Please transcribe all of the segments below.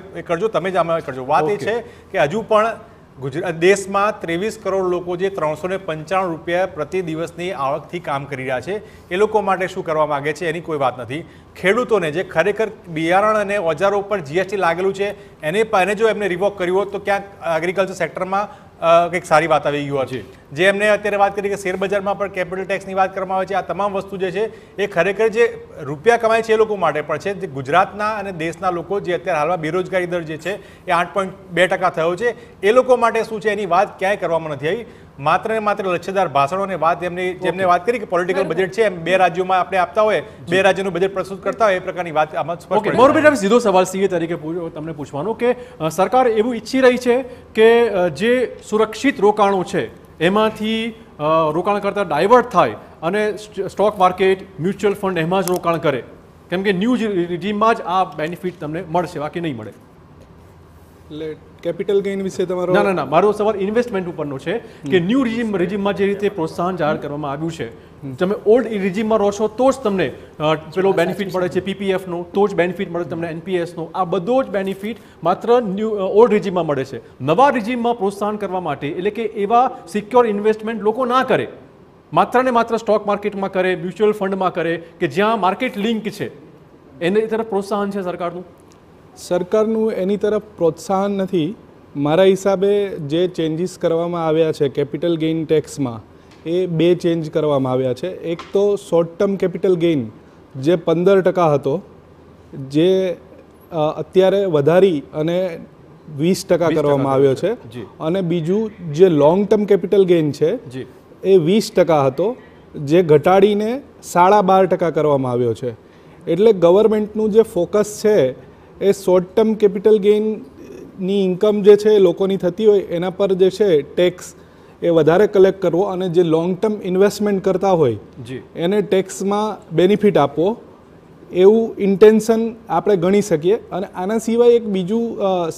કરજો તમે જ આમાં કરજો વાત એ છે કે હજુ પણ ગુજરાત દેશમાં ત્રેવીસ કરોડ લોકો જે ત્રણસો ને પંચાણું રૂપિયા પ્રતિ દિવસની આવકથી કામ કરી રહ્યા છે એ લોકો માટે શું કરવા માગે છે એની કોઈ વાત નથી ખેડૂતોને જે ખરેખર બિયારણ અને ઓજારો ઉપર જીએસટી લાગેલું છે એને એને જો એમને રિવોક કર્યું હોત તો ક્યાંક એગ્રીકલ્ચર સેક્ટરમાં કંઈક સારી વાત આવી ગયું છે જે એમને અત્યારે વાત કરી કે શેરબજારમાં પણ કેપિટલ ટેક્સની વાત કરવામાં આવે છે આ તમામ વસ્તુ જે છે એ ખરેખર જે રૂપિયા કમાય છે એ લોકો માટે પણ છે જે ગુજરાતના અને દેશના લોકો જે અત્યારે હાલમાં બેરોજગારી દર જે છે એ આઠ પોઈન્ટ બે ટકા થયો છે એ લોકો માટે શું છે એની વાત ક્યાંય કરવામાં નથી આવી માત્ર ને માત્ર લચ્છેદાર ભાષણોની વાત એમની જેમને વાત કરી કે પોલિટિકલ બજેટ છે એમ બે રાજ્યોમાં આપણે આપતા હોય બે રાજ્યનું બજેટ પ્રસ્તુત કરતા હોય એ પ્રકારની વાત આમાં ઓકે મોરબી સીધો સવાલ સીએ તરીકે તમને પૂછવાનો કે સરકાર એવું ઈચ્છી રહી છે કે જે સુરક્ષિત રોકાણો છે એમાંથી રોકાણ કરતા ડાયવર્ટ થાય અને સ્ટોક માર્કેટ મ્યુચ્યુઅલ ફંડ એમાં જ રોકાણ કરે કેમ કે ન્યૂ રીજીમમાં જ આ બેનિફિટ તમને મળશે બાકી નહીં મળે એટલે કેપિટલ ગેઇન વિશે તમારો ના ના મારો સવાલ ઇન્વેસ્ટમેન્ટ ઉપરનો છે કે ન્યૂ રિજિમ રિજિમમાં જે રીતે પ્રોત્સાહન જાહેર કરવામાં આવ્યું છે તમે ઓલ્ડ રિજિમમાં રહો છો તો જ તમને પેલો બેનિફિટ મળે છે પીપીએફનો તો જ બેનિફિટ મળે તમને એનપીએસનો આ બધો જ બેનિફિટ માત્ર ન્યૂ ઓલ્ડ રિજિમમાં મળે છે નવા રિજિમમાં પ્રોત્સાહન કરવા માટે એટલે કે એવા સિક્યોર ઇન્વેસ્ટમેન્ટ લોકો ના કરે માત્ર ને માત્ર સ્ટોક માર્કેટમાં કરે મ્યુચ્યુઅલ ફંડમાં કરે કે જ્યાં માર્કેટ લિંક છે એને તરફ પ્રોત્સાહન છે સરકારનું સરકારનું એની તરફ પ્રોત્સાહન નથી મારા હિસાબે જે ચેન્જીસ કરવામાં આવ્યા છે કેપિટલ ગેઇન ટેક્સમાં એ બે ચેન્જ કરવામાં આવ્યા છે એક તો શોર્ટ ટર્મ કેપિટલ ગેઇન જે પંદર ટકા હતો જે અત્યારે વધારી અને વીસ ટકા કરવામાં આવ્યો છે અને બીજું જે લોંગ ટર્મ કેપિટલ ગેઇન છે એ વીસ ટકા હતો જે ઘટાડીને સાડા બાર ટકા કરવામાં આવ્યો છે એટલે ગવર્મેન્ટનું જે ફોકસ છે એ શોર્ટ ટર્મ કેપિટલ ગેઇનની ઇન્કમ જે છે એ લોકોની થતી હોય એના પર જે છે ટેક્સ એ વધારે કલેક્ટ કરવો અને જે લોંગ ટર્મ ઇન્વેસ્ટમેન્ટ કરતા હોય એને ટેક્સમાં બેનિફિટ આપવો એવું ઇન્ટેન્શન આપણે ગણી શકીએ અને આના સિવાય એક બીજું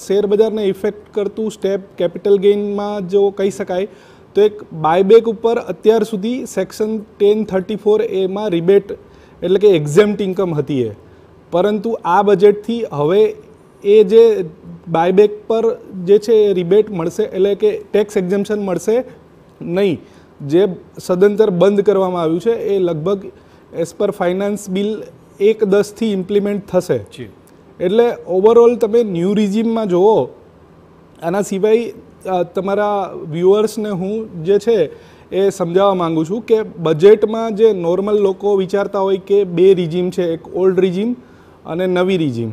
શેર બજારને ઇફેક્ટ કરતું સ્ટેપ કેપિટલ ગેઇનમાં જો કહી શકાય તો એક બાયબેક ઉપર અત્યાર સુધી સેક્શન ટેન થર્ટી ફોર એમાં રિબેટ એટલે કે એક્ઝેમ્પ્ટ ઇન્કમ હતી એ પરંતુ આ બજેટથી હવે એ જે બાયબેક પર જે છે એ રિબેટ મળશે એટલે કે ટેક્સ એક્ઝેમ્પશન મળશે નહીં જે સદંતર બંધ કરવામાં આવ્યું છે એ લગભગ એઝ પર ફાઇનાન્સ બિલ એક દસથી ઇમ્પ્લિમેન્ટ થશે એટલે ઓવરઓલ તમે ન્યૂ રિઝિમમાં જુઓ આના સિવાય તમારા વ્યુઅર્સને હું જે છે એ સમજાવવા માગું છું કે બજેટમાં જે નોર્મલ લોકો વિચારતા હોય કે બે રિઝિમ છે એક ઓલ્ડ રિઝિમ અને નવી રિજિમ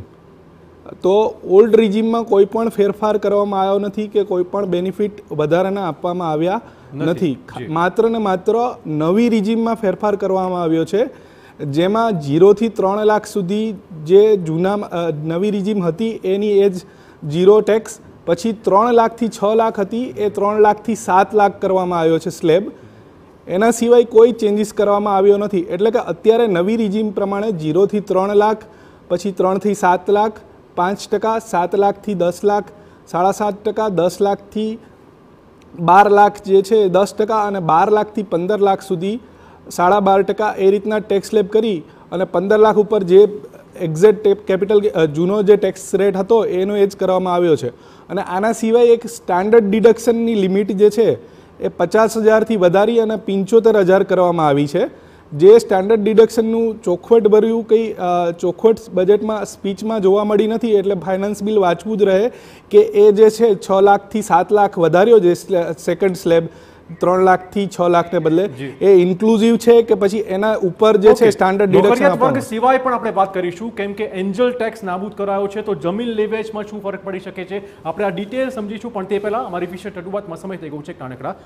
તો ઓલ્ડ રિજિમમાં કોઈ પણ ફેરફાર કરવામાં આવ્યો નથી કે કોઈ પણ બેનિફિટ વધારાના આપવામાં આવ્યા નથી માત્ર ને માત્ર નવી રિજિમમાં ફેરફાર કરવામાં આવ્યો છે જેમાં જીરોથી ત્રણ લાખ સુધી જે જૂના નવી રિજિમ હતી એની એજ જીરો ટેક્સ પછી ત્રણ લાખથી છ લાખ હતી એ ત્રણ લાખથી સાત લાખ કરવામાં આવ્યો છે સ્લેબ એના સિવાય કોઈ ચેન્જીસ કરવામાં આવ્યો નથી એટલે કે અત્યારે નવી રિજિમ પ્રમાણે જીરોથી ત્રણ લાખ પછી ત્રણથી સાત લાખ પાંચ ટકા સાત લાખથી દસ લાખ સાડા સાત ટકા દસ લાખથી બાર લાખ જે છે દસ ટકા અને બાર લાખથી પંદર લાખ સુધી સાડા બાર ટકા એ રીતના ટેક્સ સ્લેબ કરી અને પંદર લાખ ઉપર જે એક્ઝેક્ટ કેપિટલ જૂનો જે ટેક્સ રેટ હતો એનો એ જ કરવામાં આવ્યો છે અને આના સિવાય એક સ્ટાન્ડર્ડ ડિડક્શનની લિમિટ જે છે એ પચાસ હજારથી વધારી અને પંચોતેર હજાર કરવામાં આવી છે જે સ્ટાન્ડર્ડ ડિડક્શનનું ચોખવટ ભર્યું કંઈ ચોખવટ બજેટમાં સ્પીચમાં જોવા મળી નથી એટલે ફાઇનાન્સ બિલ વાંચવું જ રહે કે એ જે છે છ લાખથી સાત લાખ વધાર્યો જે સેકન્ડ સ્લેબ ત્રણ લાખથી છ લાખને બદલે એ ઇન્ક્લુઝિવ છે કે પછી એના ઉપર જે છે સ્ટાન્ડર્ડ ડિડક્શન સિવાય પણ આપણે વાત કરીશું કેમ કે એન્જલ ટેક્સ નાબૂદ કરાયો છે તો જમીન લેવેજમાં શું ફરક પડી શકે છે આપણે આ ડિટેલ સમજીશું પણ તે પહેલાં અમારી વિશે ટટુબાતમાં સમય થઈ ગયું છે કાણકડા